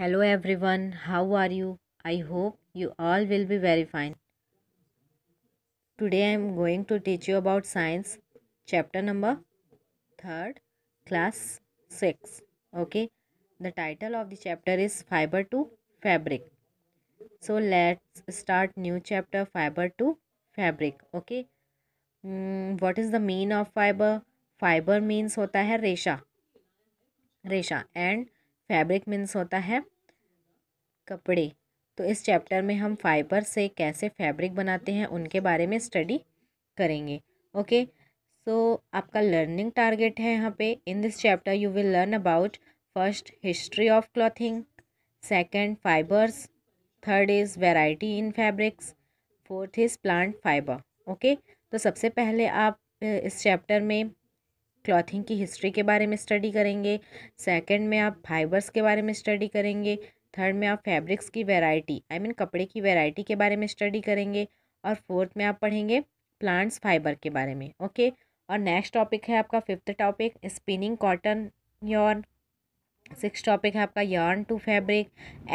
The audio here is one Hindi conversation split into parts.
Hello everyone how are you I hope you all will be very fine today I am going to teach you about science chapter number third class six okay the title of the chapter is fibre to fabric so let's start new chapter fibre to fabric okay what is the mean of fibre fibre means होता है रेशा रेशा एंड फैब्रिक मीन्स होता है कपड़े तो इस चैप्टर में हम फाइबर से कैसे फैब्रिक बनाते हैं उनके बारे में स्टडी करेंगे ओके सो so, आपका लर्निंग टारगेट है यहाँ पे in this chapter you will learn about first history of clothing second fibres third is variety in fabrics fourth is plant fibre okay तो सबसे पहले आप इस चैप्टर में क्लॉथिंग की हिस्ट्री के बारे में स्टडी करेंगे सेकंड में आप फाइबर्स के बारे में स्टडी करेंगे थर्ड में आप फैब्रिक्स की वैरायटी आई मीन कपड़े की वैरायटी के बारे में स्टडी करेंगे और फोर्थ में आप पढ़ेंगे प्लांट्स फाइबर के बारे में ओके और नेक्स्ट टॉपिक है आपका fifth topic spinning cotton yarn six topic है आपका yarn to fabric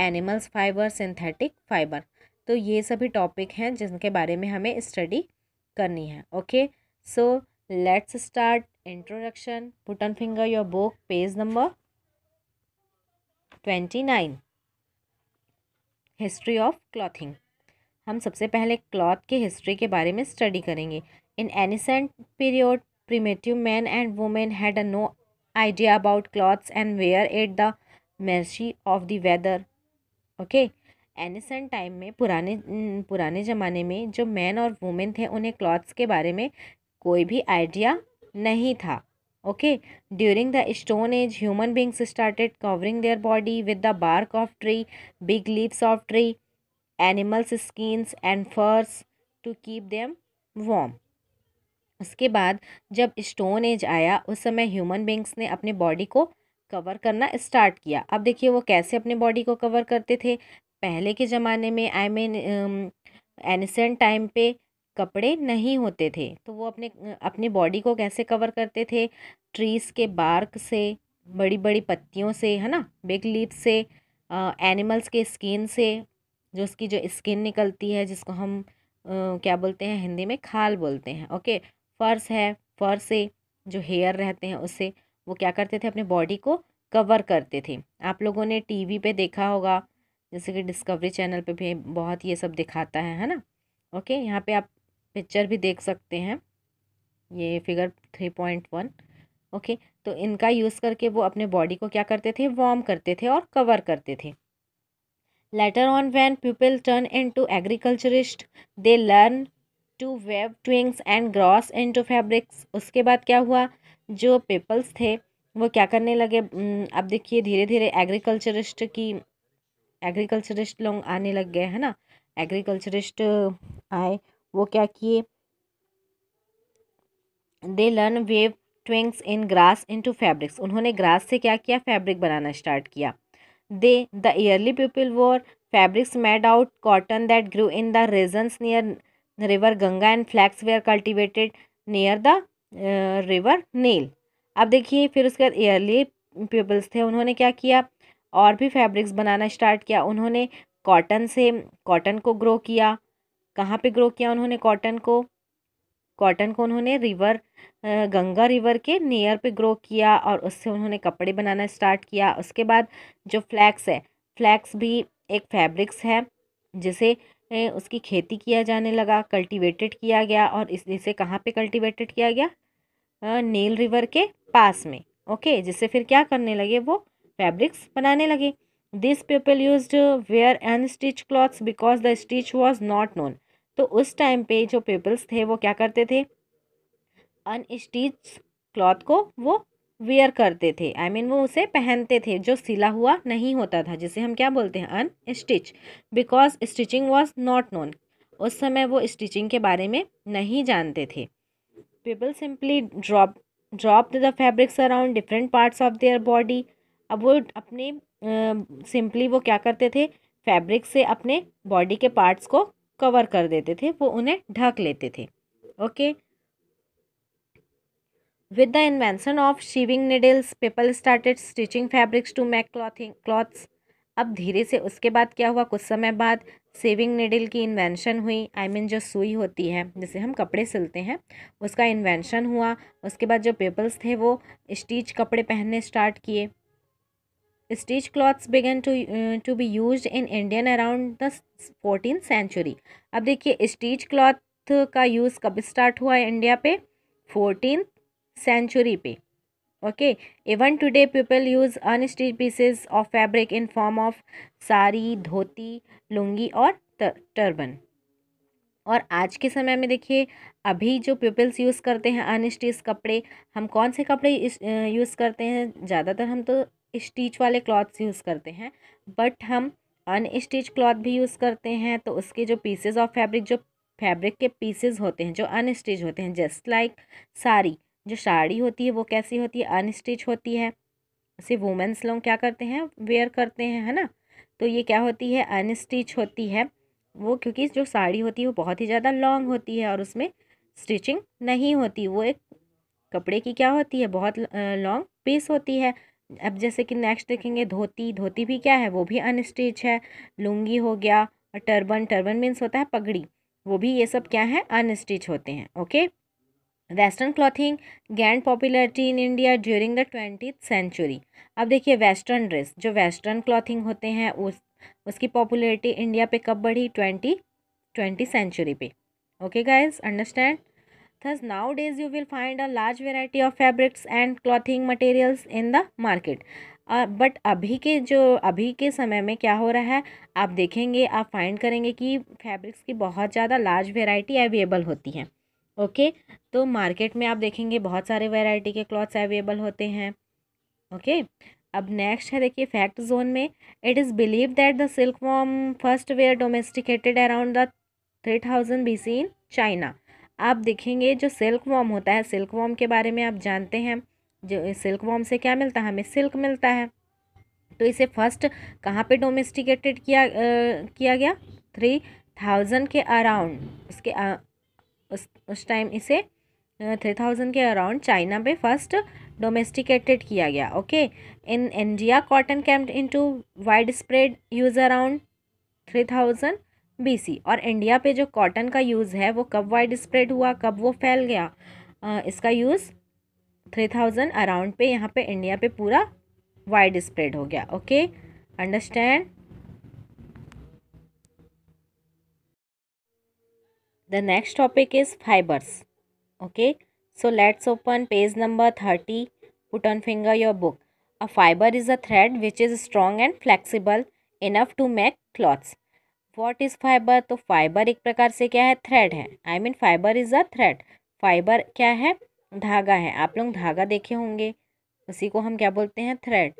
animals fibre synthetic fibre तो ये सभी टॉपिक हैं जिनके बारे में हमें स्टडी करनी है okay so let's start introduction put on finger your book page number 29 history of clothing हम सबसे पहले क्लॉथ के हिस्ट्री के बारे में स्टडी करेंगे in ancient period primitive man and women had a no idea about clothes and were at the mercy of the weather okay ancient time में पुराने पुराने ज़माने में जो मैन और वुमेन थे उन्हें क्लॉथ्स के बारे में कोई भी आइडिया नहीं था okay during the stone age human beings started covering their body with the bark of tree big leaves of tree animals skins and furs to keep them warm उसके बाद जब स्टोन एज आया उस समय ह्यूमन बींग्स ने अपने बॉडी को कवर करना स्टार्ट किया अब देखिए वो कैसे अपने बॉडी को कवर करते थे पहले के ज़माने में आई मीन एनिसेंट टाइम पे कपड़े नहीं होते थे तो वो अपने अपनी बॉडी को कैसे कवर करते थे ट्रीज़ के बार्क से बड़ी बड़ी पत्तियों से है ना बिग लीव से एनिमल्स के स्किन से जो उसकी जो स्किन निकलती है जिसको हम आ, क्या बोलते हैं हिंदी में खाल बोलते हैं ओके फर्श है फर से जो हेयर रहते हैं उससे वो क्या करते थे अपने बॉडी को कवर करते थे आप लोगों ने टीवी पे देखा होगा जैसे कि डिस्कवरी चैनल पे भी बहुत ये सब दिखाता है है ना ओके यहाँ पे आप पिक्चर भी देख सकते हैं ये figure three point one okay तो इनका यूज़ करके वो अपने बॉडी को क्या करते थे वार्म करते थे और कवर करते थे later on when people turn into agriculturist they learn to weave twigs and grass into fabrics उसके बाद क्या हुआ जो पीपल्स थे वो क्या करने लगे अब देखिए धीरे धीरे एग्रीकल्चरिस्ट की एग्रीकल्चरिस्ट लोग आने लग गए है ना एग्रीकल्चरिस्ट आए वो क्या किए they learn weave twigs in grass into fabrics उन्होंने ग्रास से क्या किया फैब्रिक बनाना स्टार्ट किया they the early people wore fabrics made out cotton that grew in the regions near river Ganga and flax were cultivated near the river Nile अब देखिए फिर उसके बाद एयरली पीपल्स थे उन्होंने क्या किया और भी फैब्रिक्स बनाना स्टार्ट किया उन्होंने कॉटन से कॉटन को ग्रो किया कहाँ पे ग्रो किया उन्होंने कॉटन को कॉटन को उन्होंने रिवर गंगा रिवर के नियर पे ग्रो किया और उससे उन्होंने कपड़े बनाना स्टार्ट किया उसके बाद जो फ्लैक्स है फ्लैक्स भी एक फैब्रिक्स है जिसे उसकी खेती किया जाने लगा कल्टीवेटेड किया गया और इस इसे कहाँ पे कल्टीवेटेड किया गया नील रिवर के पास में ओके जिससे फिर क्या करने लगे वो फैब्रिक्स बनाने लगे this people use wear and stitch clothes because the stitch was not known तो उस टाइम पे जो पीपल्स थे वो क्या करते थे अनस्टिच क्लॉथ को वो वेयर करते थे आई I मीन mean, वो उसे पहनते थे जो सिला हुआ नहीं होता था जिसे हम क्या बोलते हैं unstitch because stitching was not known उस समय वो स्टिचिंग के बारे में नहीं जानते थे people simply drop drop the fabrics around different parts of their body अब वो अपने सिंपली uh, वो क्या करते थे फैब्रिक से अपने बॉडी के पार्ट्स को कवर कर देते थे वो उन्हें ढक लेते थे okay with the invention of sewing needles people started stitching fabrics to make clothing clothes अब धीरे से उसके बाद क्या हुआ कुछ समय बाद सेविंग निडल की इन्वेंशन हुई आई I मीन mean, जो सुई होती है जिसे हम कपड़े सिलते हैं उसका इन्वेंशन हुआ उसके बाद जो पेपल्स थे वो स्टीच कपड़े पहनने स्टार्ट किए Stitch clothes began to to be use in Indian around the the century अब देखिए stitch क्लॉथ का यूज़ कब स्टार्ट हुआ है इंडिया पे फोर्टीन सेंचुरी पे okay even today people use un unstitch pieces of fabric in form of sari dhoti lungi और टर्बन और आज के समय में देखिए अभी जो पीपल्स यूज़ करते हैं अनस्टिच कपड़े हम कौन से कपड़े यूज़ करते हैं ज़्यादातर हम तो स्टिच वाले क्लॉथ्स यूज़ करते हैं बट हम अन क्लॉथ भी यूज़ करते हैं तो उसके जो पीसेज ऑफ फैब्रिक जो फैब्रिक के पीसेज होते हैं जो अनस्टिच होते हैं जस्ट लाइक साड़ी जो साड़ी होती है वो कैसी होती है अन होती है उसे वुमेंस लोग क्या करते हैं वेयर करते हैं है ना तो ये क्या होती है अन होती है वो क्योंकि जो साड़ी होती है वो बहुत ही ज़्यादा लॉन्ग होती है और उसमें स्टिचिंग नहीं होती वो एक कपड़े की क्या होती है बहुत लॉन्ग पीस होती है अब जैसे कि नेक्स्ट देखेंगे धोती धोती भी क्या है वो भी अनस्टिच है लुंगी हो गया और टर्बन टर्बन मीन्स होता है पगड़ी वो भी ये सब क्या है अनस्टिच होते हैं okay western clothing gained popularity in India during the twenty century अब देखिए वेस्टर्न ड्रेस जो वेस्टर्न क्लॉथिंग होते हैं उस उसकी पॉपुलरिटी इंडिया पे कब बढ़ी ट्वेंटी ट्वेंटी सेंचुरी पे okay guys understand Thus, nowadays you will find a large variety of fabrics and clothing materials in the market. But uh, अभी के जो अभी के समय में क्या हो रहा है आप देखेंगे आप फाइंड करेंगे कि फैब्रिक्स की बहुत ज़्यादा लार्ज वेराइटी अवेलेबल होती हैं ओके okay? तो मार्केट में आप देखेंगे बहुत सारे वेराइटी के क्लॉथ्स अवेलेबल होते हैं ओके okay? अब नेक्स्ट है देखिए फैक्ट जोन में it is believe that the silk worm first were domesticated around the three thousand B C in China आप देखेंगे जो सिल्क वॉम होता है सिल्क वॉम के बारे में आप जानते हैं जो सिल्क वॉम से क्या मिलता है हमें सिल्क मिलता है तो इसे फर्स्ट कहाँ पे डोमेस्टिकेटेड किया आ, किया गया थ्री थाउजेंड के अराउंड उसके आ, उस उस टाइम इसे थ्री थाउजेंड के अराउंड चाइना पे फर्स्ट डोमेस्टिकेटेड किया गया okay in India cotton came into wide spread use around three thousand BC और इंडिया पे जो कॉटन का यूज़ है वो कब वाइड स्प्रेड हुआ कब वो फैल गया आ, इसका यूज़ थ्री थाउजेंड अराउंड पे यहाँ पे इंडिया पे पूरा वाइड स्प्रेड हो गया okay understand the next topic is fibres okay so let's open page number thirty put on finger your book a fibre is a thread which is strong and flexible enough to make clothes what is fibre तो फाइबर एक प्रकार से क्या है थ्रेड है I mean fibre is a thread fibre क्या है धागा है आप लोग धागा देखे होंगे उसी को हम क्या बोलते हैं thread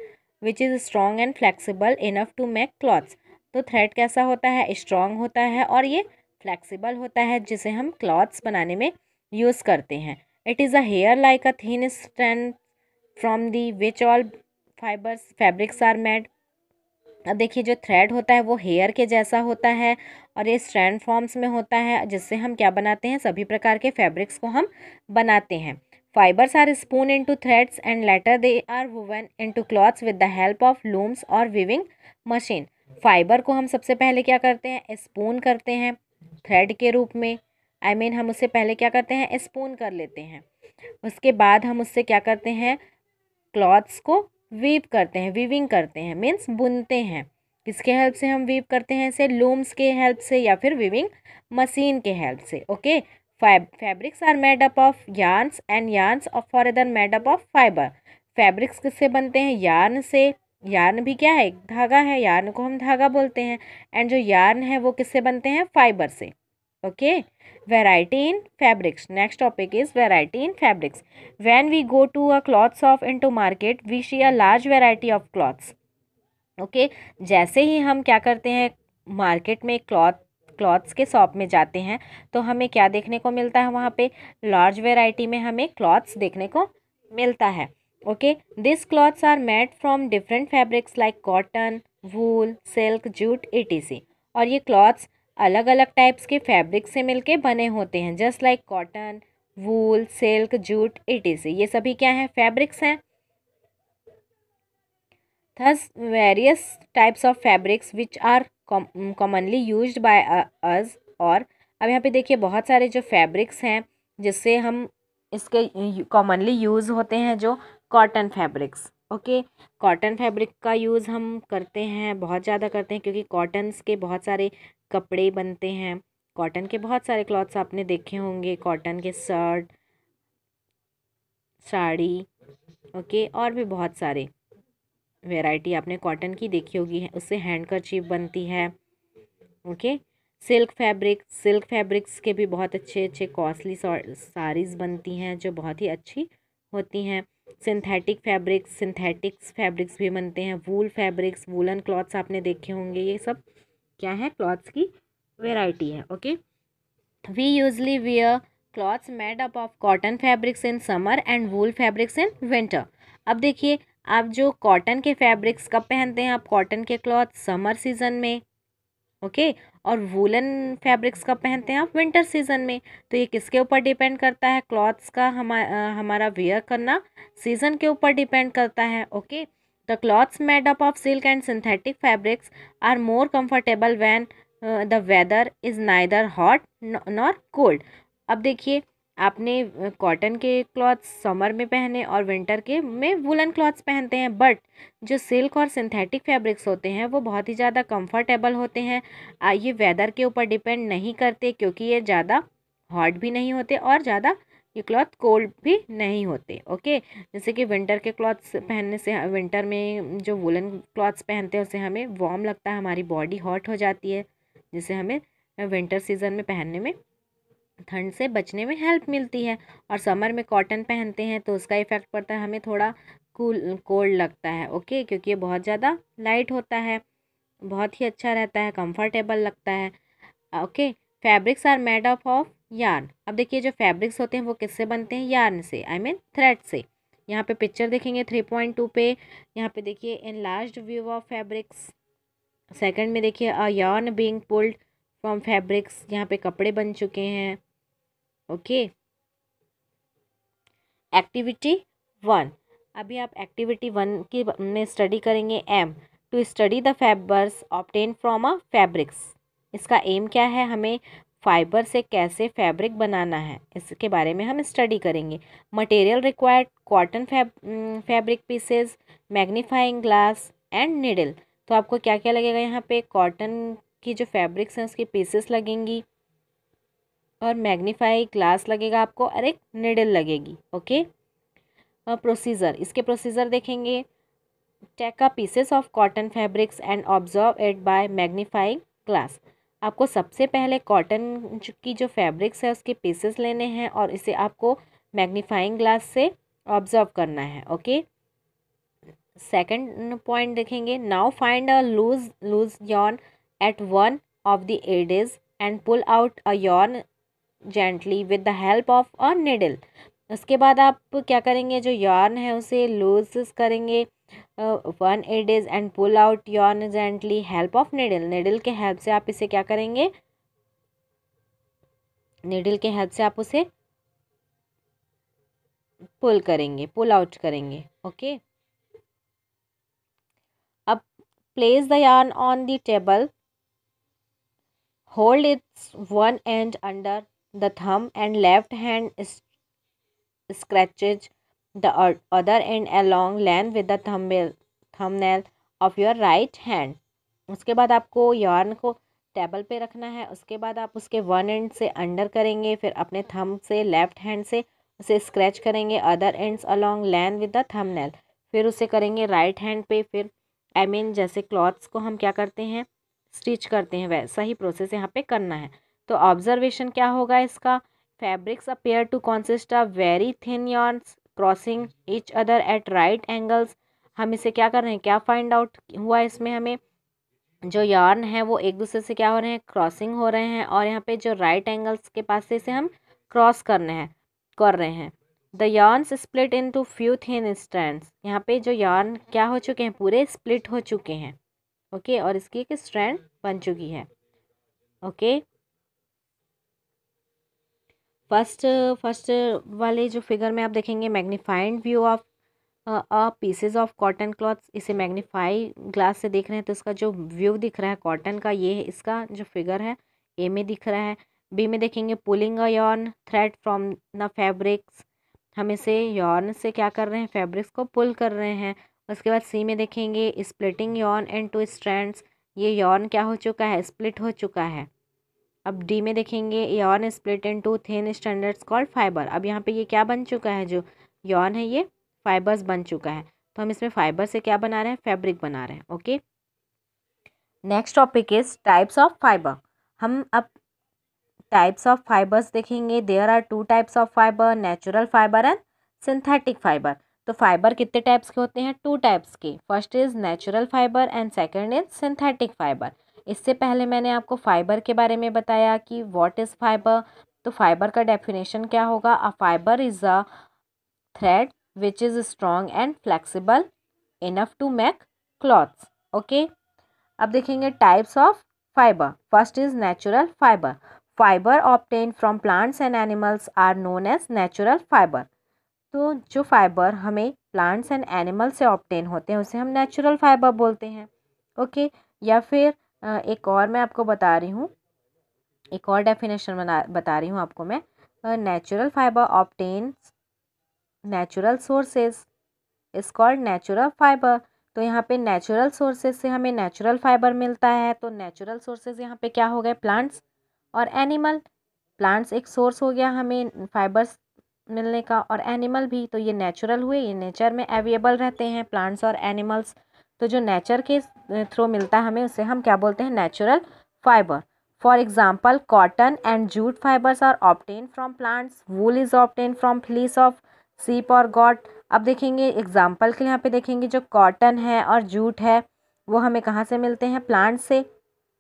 which is strong and flexible enough to make clothes तो थ्रेड कैसा होता है स्ट्रॉन्ग होता है और ये फ्लेक्सिबल होता है जिसे हम क्लॉथ्स बनाने में यूज़ करते हैं it is a hair like a thin strength from the which all fibres fabrics are made अब देखिए जो थ्रेड होता है वो हेयर के जैसा होता है और ये स्ट्रैंड फॉर्म्स में होता है जिससे हम क्या बनाते हैं सभी प्रकार के फैब्रिक्स को हम बनाते हैं fibres are spun into threads and later they are woven into clothes with the help of looms और विविंग मशीन फाइबर को हम सबसे पहले क्या करते हैं स्पून करते हैं थ्रेड के रूप में आई I मीन mean, हम उससे पहले क्या करते हैं स्पून कर लेते हैं उसके बाद हम उससे क्या करते हैं क्लॉथ्स को वीप करते हैं वीविंग करते हैं मीन्स बुनते हैं किसके हेल्प से हम वीप करते हैं इसे लूम्स के हेल्प से या फिर वीविंग मशीन के हेल्प से okay fib fabrics are made up of yarns and yarns of for other made up of fibre fabrics किससे बनते हैं यार्न से यार्न भी क्या है धागा है यार्न को हम धागा बोलते हैं एंड जो यार्न है वो किससे बनते हैं फाइबर से okay variety in fabrics next topic is variety in fabrics when we go to a cloth shop into market we see a large variety of cloths okay जैसे ही हम क्या करते हैं मार्केट में क्लॉथ क्लॉथ्स के शॉप में जाते हैं तो हमें क्या देखने को मिलता है वहाँ पे लार्ज वेराइटी में हमें क्लॉथ्स देखने को मिलता है okay this clothes are made from different fabrics like cotton wool silk jute C और ये क्लॉथ्स अलग अलग टाइप्स के फैब्रिक से मिलके बने होते हैं just like cotton wool silk jute etc ये सभी क्या हैं फैब्रिक्स हैं thus various types of fabrics which are commonly use by us और अब यहाँ पे देखिए बहुत सारे जो फैब्रिक्स हैं जिससे हम इसके कॉमनली यूज़ होते हैं जो cotton fabrics okay cotton fabric का यूज़ हम करते हैं बहुत ज़्यादा करते हैं क्योंकि कॉटन्स के बहुत सारे कपड़े बनते हैं कॉटन के बहुत सारे क्लॉथ्स आपने देखे होंगे कॉटन के शर्ट साड़ी ओके और भी बहुत सारे वैरायटी आपने कॉटन की देखी होगी उससे हैंड करचीफ बनती है okay silk fabric silk fabrics के भी बहुत अच्छे अच्छे कॉस्टली साड़ीज़ बनती हैं जो बहुत ही अच्छी होती हैं सिंथेटिक फैब्रिक्स सिंथेटिक्स फैब्रिक्स भी बनते हैं वूल फैब्रिक्स वूलन क्लॉथ्स आपने देखे होंगे ये सब क्या है क्लॉथ्स की वेराइटी है okay we usually wear clothes made up of cotton fabrics in summer and wool fabrics in winter अब देखिए आप जो कॉटन के फैब्रिक्स कब पहनते हैं आप कॉटन के क्लॉथ समर सीजन में ओके okay? और वूलन फैब्रिक्स का पहनते हैं आप विंटर सीज़न में तो ये किसके ऊपर डिपेंड करता है क्लॉथ्स का हमा हमारा वेयर करना सीज़न के ऊपर डिपेंड करता है okay the clothes made up of silk and synthetic fabrics are more comfortable when the weather is neither hot nor cold अब देखिए आपने कॉटन के क्लॉथ्स समर में पहने और विंटर के में वुलन क्लॉथ्स पहनते हैं बट जो सिल्क और सिंथेटिक फैब्रिक्स होते हैं वो बहुत ही ज़्यादा कंफर्टेबल होते हैं ये वेदर के ऊपर डिपेंड नहीं करते क्योंकि ये ज़्यादा हॉट भी नहीं होते और ज़्यादा ये क्लॉथ कोल्ड भी नहीं होते ओके जैसे कि विंटर के क्लॉथ्स पहनने से विंटर में जो वुलन क्लॉथ्स पहनते हैं उससे हमें वार्म लगता है हमारी बॉडी हॉट हो जाती है जिसे हमें विंटर सीजन में पहनने में ठंड से बचने में हेल्प मिलती है और समर में कॉटन पहनते हैं तो उसका इफ़ेक्ट पड़ता है हमें थोड़ा कूल कोल्ड लगता है ओके क्योंकि ये बहुत ज़्यादा लाइट होता है बहुत ही अच्छा रहता है कंफर्टेबल लगता है okay fabrics are made up of yarn अब देखिए जो फैब्रिक्स होते हैं वो किससे बनते हैं यार्न से आई मीन थ्रेड से यहाँ पे पिक्चर देखेंगे थ्री पॉइंट टू पे यहाँ पे देखिए in last view of fabrics second में देखिए a yarn being pulled from fabrics यहाँ पे कपड़े बन चुके हैं ओके एक्टिविटी वन अभी आप एक्टिविटी वन की में स्टडी करेंगे aim to study the fibres obtain from a fabrics इसका एम क्या है हमें फाइबर से कैसे फैब्रिक बनाना है इसके बारे में हम स्टडी करेंगे material required cotton fab fabric pieces magnifying glass and needle तो आपको क्या क्या लगेगा यहाँ पे कॉटन की जो फैब्रिक्स हैं उसके पीसेस लगेंगी और मैग्नीफाई ग्लास लगेगा आपको और एक निडल लगेगी ओके और प्रोसीजर इसके प्रोसीजर देखेंगे take a pieces of cotton fabrics and observed by magnifying glass आपको सबसे पहले कॉटन की जो फैब्रिक्स है उसके पीसेस लेने हैं और इसे आपको मैग्नीफाइंग ग्लास से ऑब्जर्व करना है ओके सेकंड पॉइंट देखेंगे now find a loose loose yarn at one of the edges and pull out a yarn gently with the help of a needle उसके बाद आप क्या करेंगे जो यॉर्न है उसे लूज करेंगे one it is and pull out yarn gently help of needle needle के हेल्प से आप इसे क्या करेंगे निडल के हेल्प से आप उसे पुल करेंगे पुल आउट करेंगे ओके अब place the yarn on the table hold its one end under the thumb and left hand scratches the other end along length with the thumb nail of your right hand उसके बाद आपको यार्न को टेबल पे रखना है उसके बाद आप उसके वन एंड से अंडर करेंगे फिर अपने थम से लेफ्ट हैंड से उसे स्क्रैच करेंगे other ends along length with the thumbnail फिर उसे करेंगे राइट हैंड पे फिर आई I मीन mean, जैसे क्लॉथ्स को हम क्या करते हैं स्टिच करते हैं वैसा ही प्रोसेस यहाँ पे करना है तो ऑब्जर्वेशन क्या होगा इसका fabrics appear to consist of very thin yarns crossing each other at right angles हम इसे क्या कर रहे हैं क्या फाइंड आउट हुआ इसमें हमें जो यार्न है वो एक दूसरे से क्या हो रहे हैं क्रॉसिंग हो रहे हैं और यहाँ पे जो राइट एंगल्स के पास से इसे हम क्रॉस करने हैं कर रहे हैं the yarns split into few thin strands यहाँ पे जो यार्न क्या हो चुके हैं पूरे स्प्लिट हो चुके हैं ओके okay? और इसकी एक स्ट्रैंड बन चुकी है ओके okay? फर्स्ट फर्स्ट वाले जो फिगर में आप देखेंगे magnified view of a pieces of cotton cloth इसे मैग्नीफाई ग्लास से देख रहे हैं तो इसका जो व्यू दिख रहा है कॉटन का ये इसका जो फिगर है ए में दिख रहा है बी में देखेंगे pulling a yarn thread from the fabrics हम इसे यॉर्न से क्या कर रहे हैं फैब्रिक्स को पुल कर रहे हैं उसके बाद सी में देखेंगे splitting yarn and to strands ये यॉर्न क्या हो चुका है स्प्लिट हो चुका है अब डी में देखेंगे yarn split into thin standards called fibre अब यहाँ पे ये क्या बन चुका है जो यॉन है ये फाइबर्स बन चुका है तो हम इसमें फाइबर से क्या बना रहे हैं फैब्रिक बना रहे हैं okay next topic is types of fibre हम अब टाइप्स ऑफ फाइबर्स देखेंगे there are two types of fibre natural fibre and synthetic fibre तो फाइबर कितने टाइप्स के होते हैं टू टाइप्स के first is natural fibre and second is synthetic fibre इससे पहले मैंने आपको फ़ाइबर के बारे में बताया कि व्हाट इज़ फाइबर तो फाइबर का डेफिनेशन क्या होगा a fibre is a thread which is strong and flexible enough to make clothes okay अब देखेंगे types of fibre first is natural fibre fibre obtain from plants and animals are known as natural fibre तो जो फाइबर हमें प्लांट्स एंड एनिमल से ऑप्टेन होते हैं उसे हम नेचुरल फाइबर बोलते हैं ओके okay? या फिर एक और मैं आपको बता रही हूँ एक और डेफिनेशन बना बता रही हूँ आपको मैं natural fibre obtain natural sources is called natural fibre तो यहाँ पे नेचुरल सोर्सेज से हमें नेचुरल फाइबर मिलता है तो नेचुरल सोर्सेज यहाँ पे क्या हो गए प्लांट्स और एनिमल प्लांट्स एक सोर्स हो गया हमें फाइबर्स मिलने का और एनिमल भी तो ये नेचुरल हुए ये नेचर में अवेलेबल रहते हैं प्लांट्स और एनिमल्स तो जो नेचर के थ्रू मिलता है हमें उसे हम क्या बोलते हैं natural fibre for example cotton and jute fibres are obtain from plants wool is obtain from fleece of sheep और गॉट अब देखेंगे एग्जाम्पल के यहाँ पे देखेंगे जो कॉटन है और जूट है वो हमें कहाँ से मिलते हैं प्लांट्स से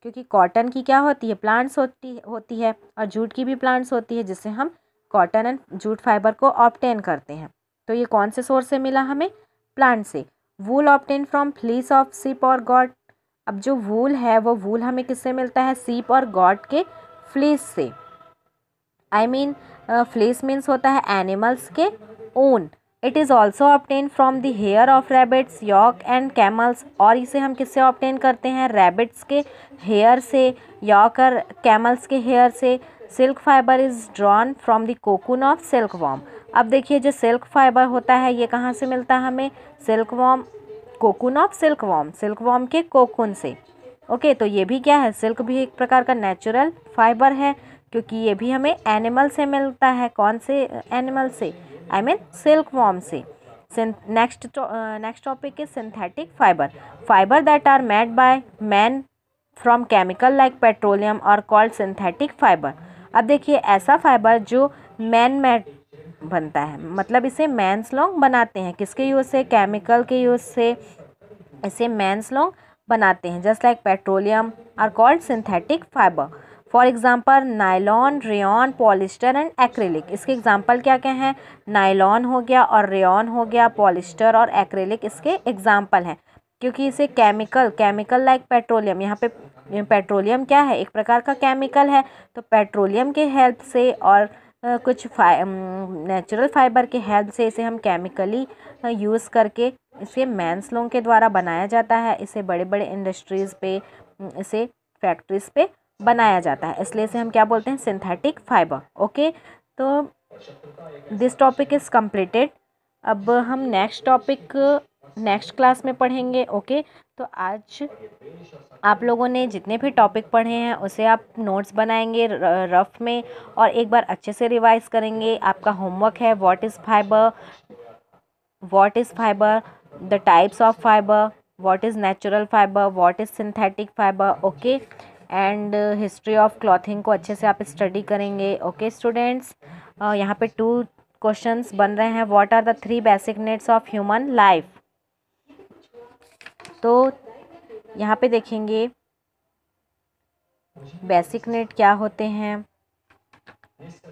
क्योंकि कॉटन की क्या होती है प्लांट्स होती होती है और जूट की भी प्लांट्स होती है जिससे हम कॉटन एंड जूट फाइबर को ऑप्टेन करते हैं तो ये कौन से सोर्स से मिला हमें प्लांट से wool obtain from fleece of sheep और गॉड अब जो वूल है वो वूल हमें किससे मिलता है सीप और गॉड के फ्लीस से I mean uh, fleece means होता है एनिमल्स के ऊन it is also obtain from the hair of rabbits yak and camels और इसे हम किससे ऑप्टेन करते हैं रैबिट्स के हेयर से यॉक और कैमल्स के हेयर से silk fibre is drawn from the cocoon of silk worm अब देखिए जो सिल्क फाइबर होता है ये कहाँ से मिलता है हमें silk worm cocoon of silk worm silk worm के कोकुन से ओके तो ये भी क्या है सिल्क भी एक प्रकार का नेचुरल फाइबर है क्योंकि ये भी हमें एनिमल से मिलता है कौन से एनिमल से आई मीन सिल्क वॉम से next next topic is synthetic fibre fibre that are made by man from chemical like petroleum और कॉल्ड सिंथेटिक फाइबर अब देखिए ऐसा फाइबर जो मैन मेड बनता है मतलब इसे मैंस लॉन्ग बनाते हैं किसके यूज़ से केमिकल के यूज़ से इसे मैंस लॉन्ग बनाते हैं just like petroleum are called synthetic fibre for example nylon rayon polyester and acrylic इसके एग्ज़ाम्पल क्या क्या हैं नायलॉन हो गया और रेन हो गया पॉलिस्टर और एक्रेलिक इसके एग्ज़ाम्पल हैं क्योंकि इसे केमिकल केमिकल लाइक पेट्रोलियम यहाँ पे पेट्रोलियम क्या है एक प्रकार का केमिकल है तो पेट्रोलियम के हेल्प से और कुछ फाइ नेचुरल फाइबर के हेल्प से इसे हम केमिकली यूज़ करके इसे मैंस लोगों के द्वारा बनाया जाता है इसे बड़े बड़े इंडस्ट्रीज़ पे इसे फैक्ट्रीज़ पे बनाया जाता है इसलिए इसे हम क्या बोलते हैं सिंथेटिक फाइबर ओके तो दिस टॉपिक इज़ कम्प्लीटेड अब हम नेक्स्ट टॉपिक नेक्स्ट क्लास में पढ़ेंगे ओके तो आज आप लोगों ने जितने भी टॉपिक पढ़े हैं उसे आप नोट्स बनाएंगे रफ में और एक बार अच्छे से रिवाइज करेंगे आपका होमवर्क है what is fibre what is fibre the types of fibre what is natural fibre what is synthetic fibre okay and history of clothing को अच्छे से आप स्टडी करेंगे ओके स्टूडेंट्स uh, यहाँ पे टू क्वेश्चंस बन रहे हैं what are the three basic needs of human life तो यहाँ पे देखेंगे बेसिक नीड क्या होते हैं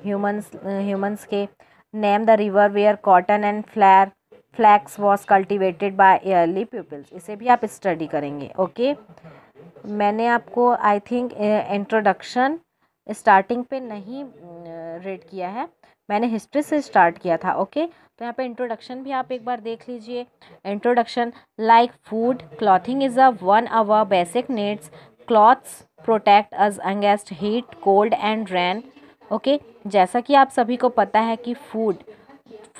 ह्यूमंस ह्यूमंस के name the river where cotton and flax flax was cultivated by early peoples इसे भी आप स्टडी करेंगे ओके मैंने आपको आई थिंक इंट्रोडक्शन स्टार्टिंग पे नहीं रेड किया है मैंने हिस्ट्री से स्टार्ट किया था ओके तो यहाँ पे इंट्रोडक्शन भी आप एक बार देख लीजिए introduction like food clothing is a one our basic needs clothes protect us against heat cold and rain okay जैसा कि आप सभी को पता है कि फूड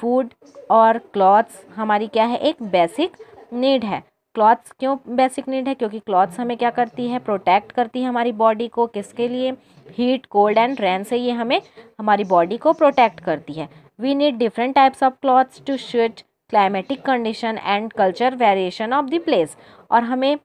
फूड और क्लॉथ्स हमारी क्या है एक बेसिक नीड है क्लॉथ्स क्यों बेसिक नीड है क्योंकि क्लॉथ्स हमें क्या करती है प्रोटेक्ट करती है हमारी बॉडी को किसके लिए हीट कोल्ड एंड रेन से ये हमें हमारी बॉडी को प्रोटेक्ट करती है we need different types of clothes to suit climatic condition and culture variation of the place और हमें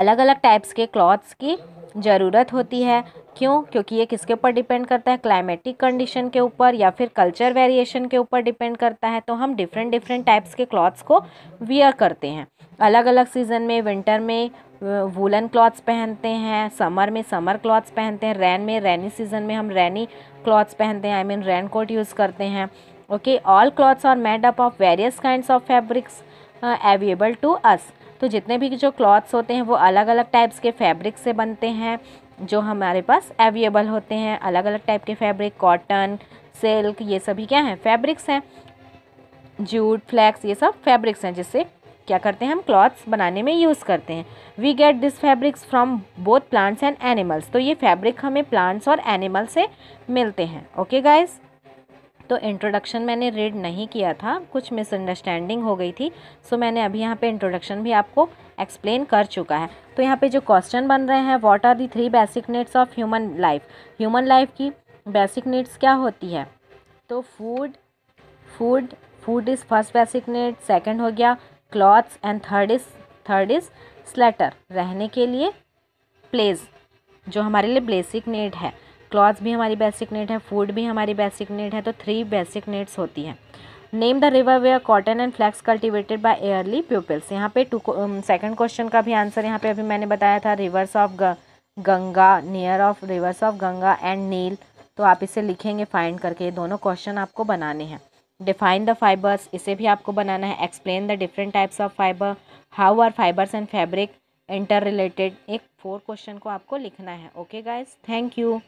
अलग अलग टाइप्स के क्लॉथ्स की ज़रूरत होती है क्यों क्योंकि ये किसके ऊपर डिपेंड करता है क्लाइमेटिक कंडीशन के ऊपर या फिर कल्चर वेरिएशन के ऊपर डिपेंड करता है तो हम डिफरेंट डिफरेंट टाइप्स के क्लॉथ्स को वियर करते हैं अलग अलग सीज़न में विंटर में वूलन क्लॉथ्स पहनते हैं समर में समर क्लॉथ्स पहनते हैं रैन में रैनी सीज़न में हम रैनी क्लॉथ्स पहनते हैं I mean rain coat use करते हैं okay all clothes are made up of various kind of fabrics available to us तो जितने भी जो क्लॉथ्स होते हैं वो अलग अलग टाइप्स के फैब्रिक से बनते हैं जो हमारे पास एवेबल होते हैं अलग अलग टाइप के फैब्रिक कॉटन सिल्क ये सभी क्या हैं फैब्रिक्स हैं जूट फ्लैक्स ये सब फैब्रिक्स हैं जिससे क्या करते हैं हम क्लॉथ्स बनाने में यूज़ करते हैं we get this fabrics from both plants and animals तो ये फैब्रिक हमें प्लांट्स और एनिमल्स से मिलते हैं ओके गाइज़ तो इंट्रोडक्शन मैंने रीड नहीं किया था कुछ मिसअंडरस्टैंडिंग हो गई थी सो so, मैंने अभी यहाँ पे इंट्रोडक्शन भी आपको एक्सप्लेन कर चुका है तो यहाँ पे जो क्वेश्चन बन रहे हैं what are the three basic needs of human life human life की बेसिक नीड्स क्या होती है तो food food food is first basic need second हो गया clothes and third is third is shelter रहने के लिए प्लेस जो हमारे लिए बेसिक नीड है क्लॉथ्स भी हमारी बेसिक नीड है फूड भी हमारी बेसिक नीड है तो थ्री बेसिक नीड्स होती हैं name the river where cotton and flax cultivated by early peoples यहाँ पे टू सेकेंड क्वेश्चन का भी आंसर यहाँ पे अभी मैंने बताया था rivers of Ganga near of rivers of Ganga and Nile तो आप इसे लिखेंगे फाइंड करके ये दोनों क्वेश्चन आपको बनाने हैं डिफाइन द फाइबर्स इसे भी आपको बनाना है explain the different types of fibre how are fibres and fabric interrelated एक फोर क्वेश्चन को आपको लिखना है ओके गाइज थैंक यू